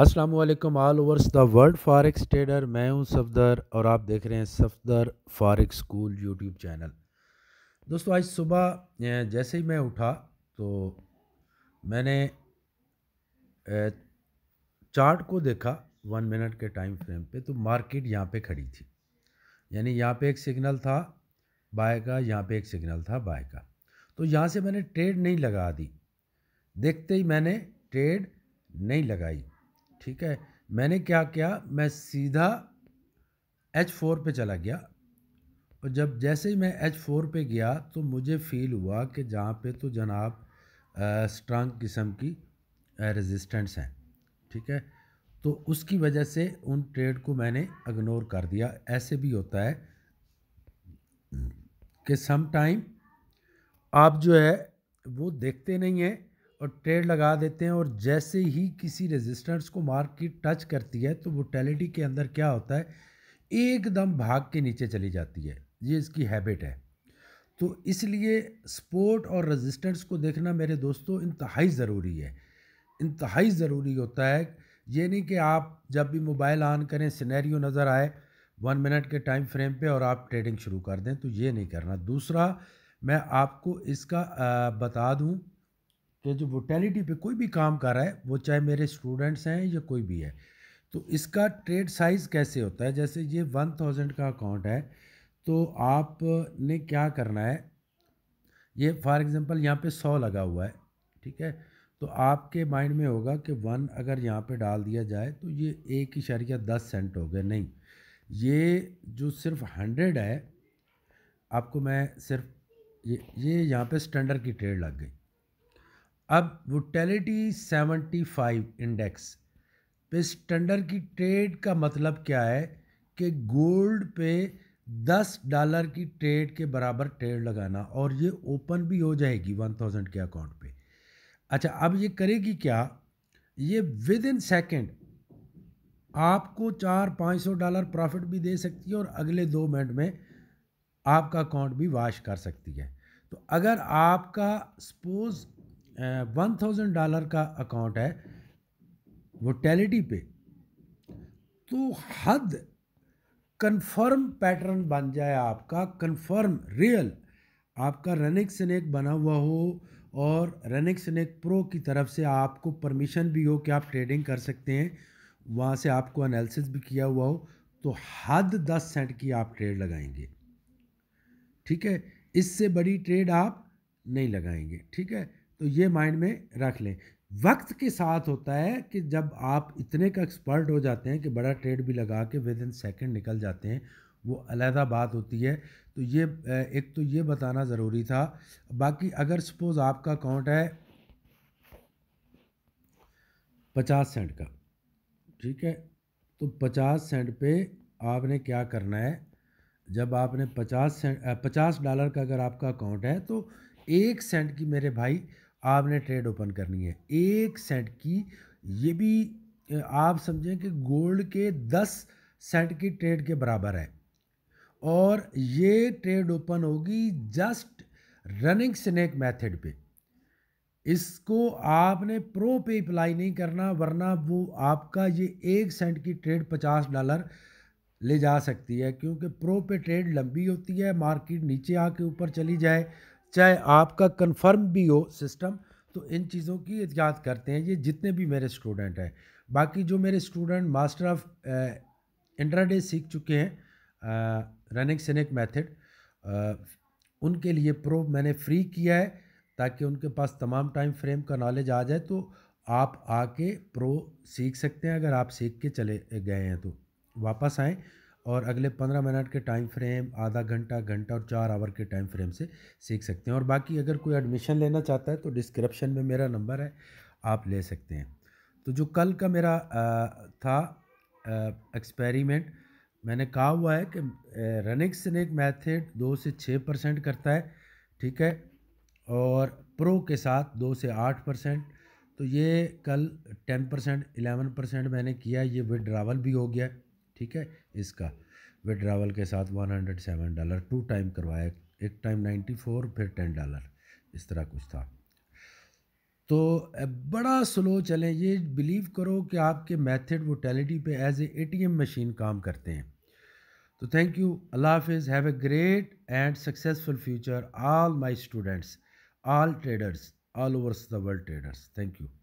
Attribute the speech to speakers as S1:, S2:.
S1: Aslam all overs the world forex trader मैं हूं सफदर और आप देख रहे हैं Safdar forex school YouTube channel दोस्तों आज सुबह जैसे ही मैं उठा तो मैंने चार्ट को देखा वन मिनट के टाइम फ्रेम पे तो मार्केट यहाँ पे खड़ी थी यानी यहाँ पे एक सिग्नल था बाय का यहाँ पे एक सिग्नल था बाय का तो यहाँ से मैंने ट्रेड नहीं लगा दी देखते ही मैंने ट्रेड नहीं लगाई ठीक है मैंने क्या किया मैं सीधा एच फोर पर चला गया और जब जैसे ही मैं एच फोर पर गया तो मुझे फील हुआ कि जहाँ पे तो जनाब स्ट्रांग किस्म की रेजिस्टेंस हैं ठीक है तो उसकी वजह से उन ट्रेड को मैंने इग्नोर कर दिया ऐसे भी होता है कि सम टाइम आप जो है वो देखते नहीं हैं और ट्रेड लगा देते हैं और जैसे ही किसी रेजिस्टेंस को मार्केट टच करती है तो वोटेलिटी के अंदर क्या होता है एकदम भाग के नीचे चली जाती है ये इसकी हैबिट है तो इसलिए सपोर्ट और रेजिस्टेंस को देखना मेरे दोस्तों इंतहाई ज़रूरी है इंतहाई ज़रूरी होता है ये नहीं कि आप जब भी मोबाइल ऑन करें सिनेरियो नज़र आए वन मिनट के टाइम फ्रेम पे और आप ट्रेडिंग शुरू कर दें तो ये नहीं करना दूसरा मैं आपको इसका बता दूं कि जो वोटेलिटी पे कोई भी काम कर रहा है वो चाहे मेरे स्टूडेंट्स हैं या कोई भी है तो इसका ट्रेड साइज़ कैसे होता है जैसे ये वन थाउजेंड का अकाउंट है तो आपने क्या करना है ये फॉर एग्ज़ाम्पल यहाँ पे सौ लगा हुआ है ठीक है तो आपके माइंड में होगा कि वन अगर यहाँ पे डाल दिया जाए तो ये एक इशारिया दस सेंट हो गया नहीं ये जो सिर्फ हंड्रेड है आपको मैं सिर्फ ये ये यहाँ पे स्टैंडर्ड की ट्रेड लग गई अब वोटेलिटी फाइव इंडेक्स इस टेंडर की ट्रेड का मतलब क्या है कि गोल्ड पे दस डॉलर की ट्रेड के बराबर ट्रेड लगाना और ये ओपन भी हो जाएगी वन थाउजेंड के अकाउंट पे अच्छा अब ये करेगी क्या ये विद इन सेकेंड आपको चार पाँच सौ डॉलर प्रॉफिट भी दे सकती है और अगले दो मिनट में आपका अकाउंट भी वाश कर सकती है तो अगर आपका सपोज वन थाउजेंड डॉलर का अकाउंट है वो पे तो हद कंफर्म पैटर्न बन जाए आपका कंफर्म रियल आपका रनिक स्नैक बना हुआ हो और रनिक स्नैक प्रो की तरफ से आपको परमिशन भी हो कि आप ट्रेडिंग कर सकते हैं वहाँ से आपको एनालिसिस भी किया हुआ हो तो हद दस सेंट की आप ट्रेड लगाएंगे ठीक है इससे बड़ी ट्रेड आप नहीं लगाएंगे ठीक है तो ये माइंड में रख लें वक्त के साथ होता है कि जब आप इतने का एक्सपर्ट हो जाते हैं कि बड़ा ट्रेड भी लगा के विद इन सेकेंड निकल जाते हैं वो अलहदा बात होती है तो ये एक तो ये बताना ज़रूरी था बाकी अगर सपोज़ आपका अकाउंट है पचास सेंट का ठीक है तो पचास सेंट पे आपने क्या करना है जब आपने पचास सेंट पचास डॉलर का अगर आपका अकाउंट है तो एक सेंट की मेरे भाई आपने ट्रेड ओपन करनी है एक सेंट की ये भी आप समझें कि गोल्ड के दस सेंट की ट्रेड के बराबर है और ये ट्रेड ओपन होगी जस्ट रनिंग स्नैक मेथड पे इसको आपने प्रो पे अप्लाई नहीं करना वरना वो आपका ये एक सेंट की ट्रेड पचास डॉलर ले जा सकती है क्योंकि प्रो पे ट्रेड लंबी होती है मार्केट नीचे आके ऊपर चली जाए चाहे आपका कन्फर्म भी हो सिस्टम तो इन चीज़ों की एहतियात करते हैं ये जितने भी मेरे स्टूडेंट हैं बाकी जो मेरे स्टूडेंट मास्टर ऑफ इंटरडे सीख चुके हैं रनिंग सनिक मेथड उनके लिए प्रो मैंने फ्री किया है ताकि उनके पास तमाम टाइम फ्रेम का नॉलेज आ जाए तो आप आके प्रो सीख सकते हैं अगर आप सीख के चले गए हैं तो वापस आएँ और अगले पंद्रह मिनट के टाइम फ्रेम आधा घंटा घंटा और चार आवर के टाइम फ्रेम से सीख सकते हैं और बाकी अगर कोई एडमिशन लेना चाहता है तो डिस्क्रिप्शन में मेरा नंबर है आप ले सकते हैं तो जो कल का मेरा आ, था एक्सपेरिमेंट मैंने कहा हुआ है कि रनिक्स स्नेक मैथड दो से छः परसेंट करता है ठीक है और प्रो के साथ दो से आठ परसेंट तो ये कल टेन परसेंट एलेवन परसेंट मैंने किया ये विड्रावल भी हो गया ठीक है इसका विड्रावल के साथ one seven dollar two time करवाया एक टाइम फोर फिर टेन डॉलर इस तरह कुछ था तो बड़ा स्लो चलें ये बिलीव करो कि आपके मेथड वोटेलिटी पे एज ए एटीएम मशीन काम करते हैं तो थैंक यू अल्लाह हाफिज़ have a great and successful future all my students all traders all over the world traders thank you